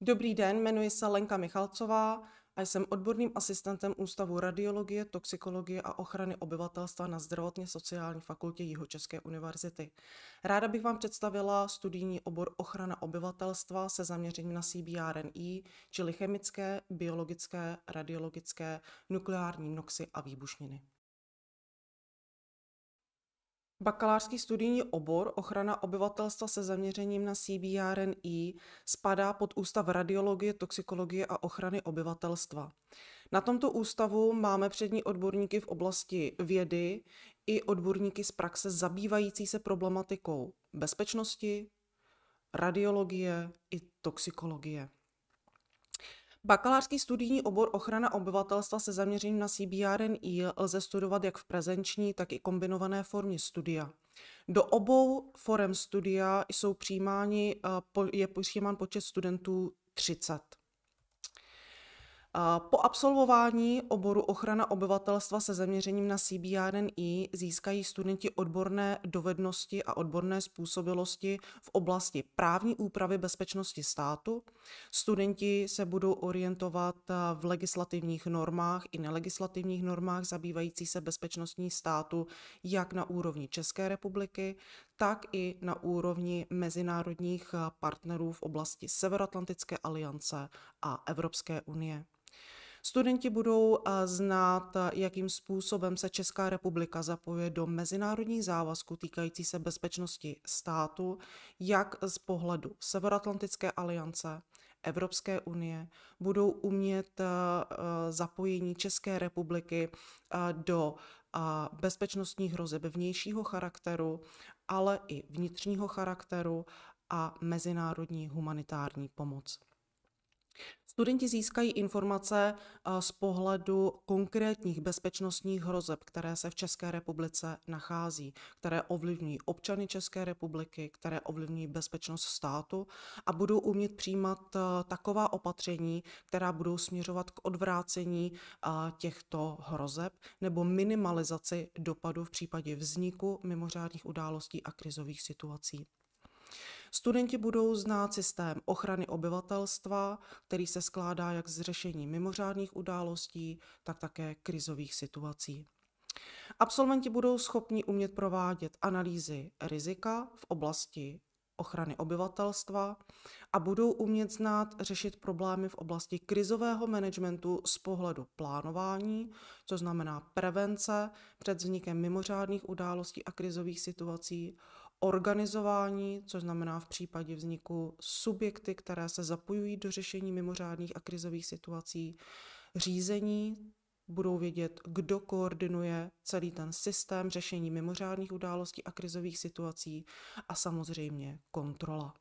Dobrý den, jmenuji se Lenka Michalcová a jsem odborným asistentem Ústavu radiologie, toxikologie a ochrany obyvatelstva na zdravotně sociální fakultě Jihočeské univerzity. Ráda bych vám představila studijní obor ochrana obyvatelstva se zaměřením na CBRNI, čili chemické, biologické, radiologické, nukleární noxy a výbušniny. Bakalářský studijní obor Ochrana obyvatelstva se zaměřením na CBRNI spadá pod Ústav radiologie, toxikologie a ochrany obyvatelstva. Na tomto ústavu máme přední odborníky v oblasti vědy i odborníky z praxe zabývající se problematikou bezpečnosti, radiologie i toxikologie. Bakalářský studijní obor ochrana obyvatelstva se zaměřením na CBRNI lze studovat jak v prezenční, tak i kombinované formě studia. Do obou forem studia jsou přijímáni, eh, je přijímán počet studentů 30. Po absolvování oboru ochrana obyvatelstva se zaměřením na CBRNI získají studenti odborné dovednosti a odborné způsobilosti v oblasti právní úpravy bezpečnosti státu. Studenti se budou orientovat eh, v legislativních normách i nelegislativních normách zabývající se bezpečnostní státu jak na úrovni České republiky, tak i na úrovni mezinárodních eh, partnerů v oblasti Severoatlantické aliance a Evropské unie. Studenti budou eh, znát, eh, jakým způsobem se Česká republika zapojuje do mezinárodních závazků týkající se bezpečnosti státu, jak z pohledu Severoatlantické aliance, Evropské unie, budou umět eh, zapojení České republiky do bezpečnostních hrozeb vnějšího charakteru, ale i vnitřního charakteru a mezinárodní humanitární pomoc. Studenti získají informace eh, z pohledu konkrétních bezpečnostních hrozeb, které se v České republice nachází, které ovlivňují občany České republiky, které ovlivňují bezpečnost státu a budou umět přijímat eh, taková opatření, která budou směřovat k odvrácení eh, těchto hrozeb nebo minimalizaci dopadu v případě vzniku mimořádných událostí a krizových situací. Studenti budou znát systém ochrany obyvatelstva, který se skládá jak z řešení mimořádných událostí, tak také krizových situací. Absolventi budou schopni umět provádět analýzy rizika v oblasti ochrany obyvatelstva a budou umět znát řešit problémy v oblasti krizového managementu z pohledu plánování, co znamená prevence před vznikem mimořádných událostí a krizových situací, organizování, což znamená v případě vzniku subjekty, které se zapojují do řešení mimořádných a krizových situací, řízení, budou vědět, kdo koordinuje celý ten systém řešení mimořádných událostí a krizových situací a samozřejmě kontrola.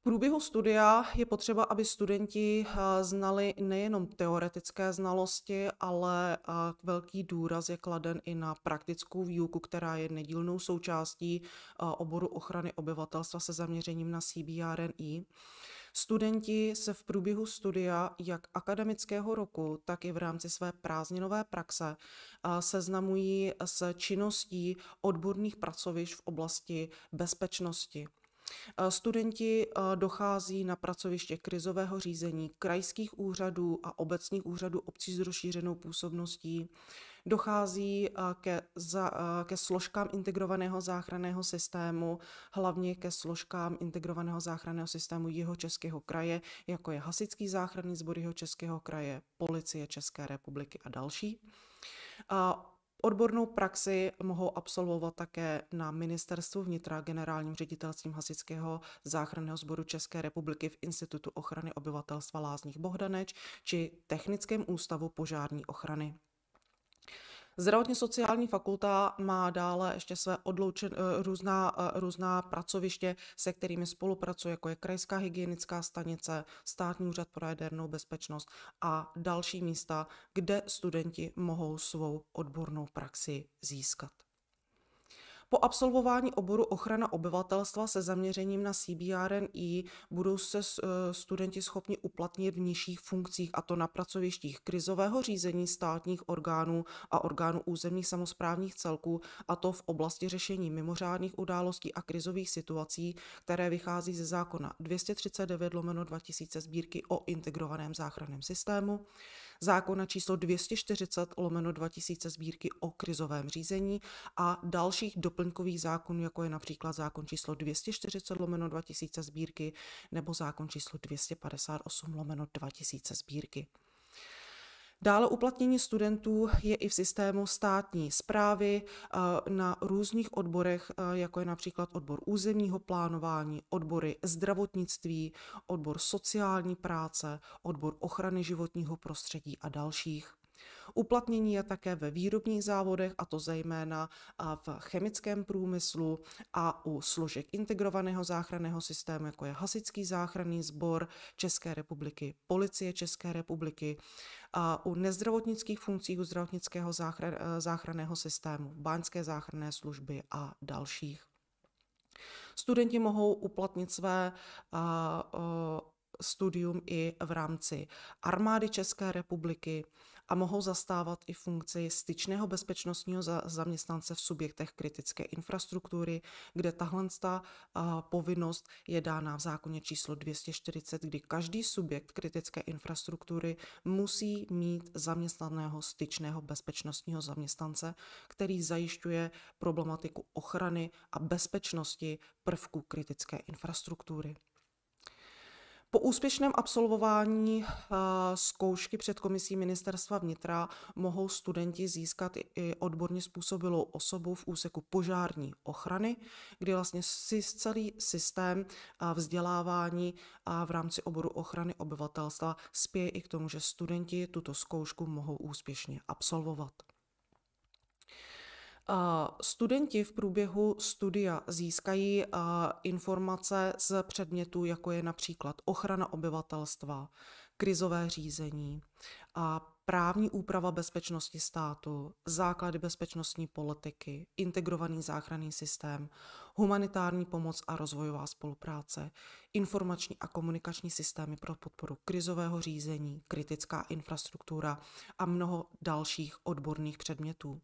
V průběhu studia je potřeba, aby studenti eh, znali nejenom teoretické znalosti, ale eh, velký důraz je kladen i na praktickou výuku, která je nedílnou součástí eh, oboru ochrany obyvatelstva se zaměřením na CBRNI. Studenti se v průběhu studia jak akademického roku, tak i v rámci své prázdninové praxe seznamují s činností odborných pracovišť v oblasti bezpečnosti. Eh, studenti eh, dochází na pracoviště krizového řízení krajských úřadů a obecních úřadů obcí s rozšířenou působností. Dochází eh, ke, za, ke složkám integrovaného záchranného systému, hlavně ke složkám integrovaného záchranného systému jeho českého kraje, jako je Hasický záchranný sbor jeho českého kraje, Policie České republiky a další. A Odbornou praxi mohou absolvovat také na ministerstvu vnitra generálním ředitelstvím Hasického záchranného sboru České republiky v Institutu ochrany obyvatelstva Lázních Bohdaneč či Technickém ústavu požární ochrany. Zdravotně sociální fakulta má dále ještě své odloučen, eh, různá, eh, různá pracoviště, se kterými spolupracuje, jako je krajská hygienická stanice, státní úřad pro jadernou bezpečnost a další místa, kde studenti mohou svou odbornou praxi získat. Po absolvování oboru ochrana obyvatelstva se zaměřením na CBRNI budou se eh, studenti schopni uplatnit v nižších funkcích, a to na pracovištích krizového řízení státních orgánů a orgánů územních samozprávních celků, a to v oblasti řešení mimořádných událostí a krizových situací, které vychází ze zákona 239 lomeno 2000 sbírky o integrovaném záchranném systému, zákona číslo 240 lomeno 2000 sbírky o krizovém řízení a dalších doplněných doplňkových zákonů, jako je například zákon číslo 240 lomeno 2000 sbírky nebo zákon číslo 258 lomeno 2000 sbírky. Dále uplatnění studentů je i v systému státní zprávy eh, na různých odborech, eh, jako je například odbor územního plánování, odbory zdravotnictví, odbor sociální práce, odbor ochrany životního prostředí a dalších. Uplatnění je také ve výrobních závodech, a to zejména v chemickém průmyslu a u složek integrovaného záchranného systému, jako je Hasičský záchranný sbor České republiky, Policie České republiky, a u nezdravotnických funkcí u zdravotnického záchran, záchranného systému, báňské záchranné služby a dalších. Studenti mohou uplatnit své a, a, studium i v rámci armády České republiky, a mohou zastávat i funkci styčného bezpečnostního zaměstnance v subjektech kritické infrastruktury, kde tahle povinnost je dána v zákoně číslo 240, kdy každý subjekt kritické infrastruktury musí mít zaměstnaného styčného bezpečnostního zaměstnance, který zajišťuje problematiku ochrany a bezpečnosti prvků kritické infrastruktury. Po úspěšném absolvování eh, zkoušky před komisí ministerstva vnitra mohou studenti získat i odborně způsobilou osobu v úseku požární ochrany, kdy vlastně si celý systém eh, vzdělávání v rámci oboru ochrany obyvatelstva spěje i k tomu, že studenti tuto zkoušku mohou úspěšně absolvovat. Studenti v průběhu studia získají informace z předmětů, jako je například ochrana obyvatelstva, krizové řízení, a právní úprava bezpečnosti státu, základy bezpečnostní politiky, integrovaný záchranný systém, humanitární pomoc a rozvojová spolupráce, informační a komunikační systémy pro podporu krizového řízení, kritická infrastruktura a mnoho dalších odborných předmětů.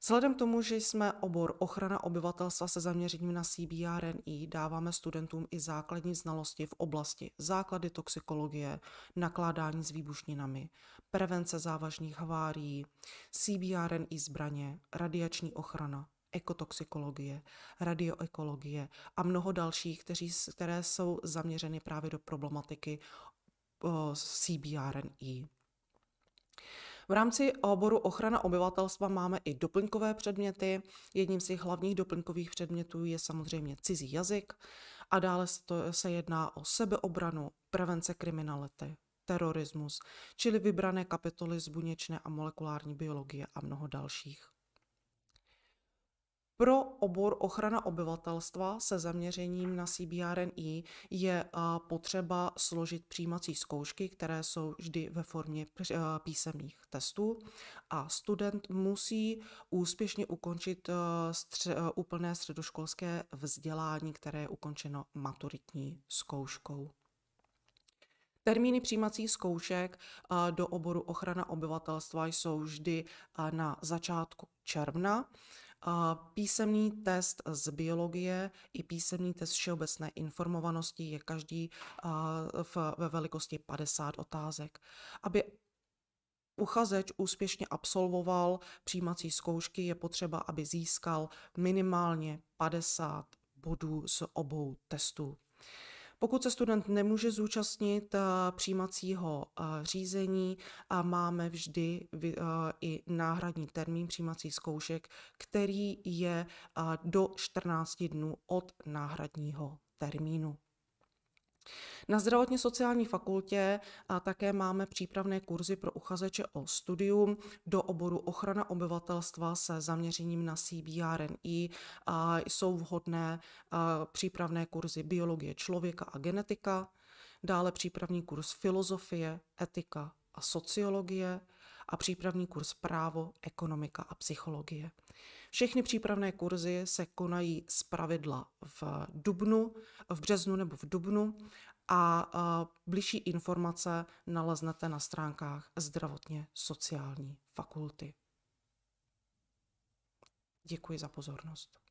Vzhledem k tomu, že jsme obor ochrana obyvatelstva se zaměřením na CBRNI, dáváme studentům i základní znalosti v oblasti základy toxikologie, nakládání s výbušninami, prevence závažných havárií, CBRNI zbraně, radiační ochrana, ekotoxikologie, radioekologie a mnoho dalších, kteří, které jsou zaměřeny právě do problematiky CBRNI. V rámci oboru ochrana obyvatelstva máme i doplňkové předměty. Jedním z těch hlavních doplňkových předmětů je samozřejmě cizí jazyk a dále se jedná o sebeobranu, prevence kriminality, terorismus, čili vybrané kapitoly z buněčné a molekulární biologie a mnoho dalších. Pro obor ochrana obyvatelstva se zaměřením na CBRNI je potřeba složit přijímací zkoušky, které jsou vždy ve formě písemných testů a student musí úspěšně ukončit stře- úplné středoškolské vzdělání, které je ukončeno maturitní zkouškou. Termíny přijímacích zkoušek do oboru ochrana obyvatelstva jsou vždy na začátku června. Písemný test z biologie i písemný test všeobecné informovanosti je každý ve velikosti 50 otázek. Aby uchazeč úspěšně absolvoval přijímací zkoušky, je potřeba, aby získal minimálně 50 bodů z obou testů. Pokud se student nemůže zúčastnit eh, přijímacího eh, řízení, máme vždy eh, i náhradní termín přijímacích zkoušek, který je do 14 dnů od náhradního termínu. Na zdravotně sociální fakultě a také máme přípravné kurzy pro uchazeče o studium do oboru ochrana obyvatelstva se zaměřením na CBRNI a jsou vhodné přípravné kurzy biologie člověka a genetika, dále přípravný kurz filozofie, etika a sociologie a přípravný kurz právo, ekonomika a psychologie. Všechny přípravné kurzy se konají z pravidla v dubnu, v březnu nebo v dubnu a blížší informace naleznete na stránkách zdravotně sociální fakulty. Děkuji za pozornost.